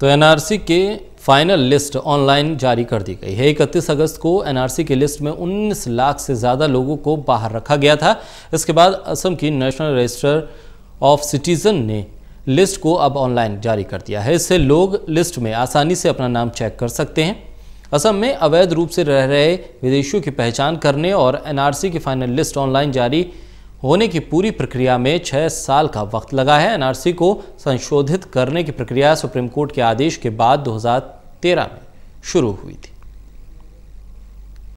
तो एनआरसी के final list online जारी कर दी गई है इकतीस अगस्त को एनआरसी की लिस्ट में 19 लाख से ज़्यादा लोगों को बाहर रखा गया था इसके बाद असम की नेशनल रजिस्टर ऑफ सिटीज़न ने लिस्ट को अब ऑनलाइन जारी कर दिया है इससे लोग लिस्ट में आसानी से अपना नाम चेक कर सकते हैं असम में अवैध रूप से रह रहे विदेशियों की पहचान करने और एनआरसी की फाइनल लिस्ट ऑनलाइन जारी होने की पूरी प्रक्रिया में छः साल का वक्त लगा है एनआरसी को संशोधित करने की प्रक्रिया सुप्रीम कोर्ट के आदेश के बाद 2013 में शुरू हुई थी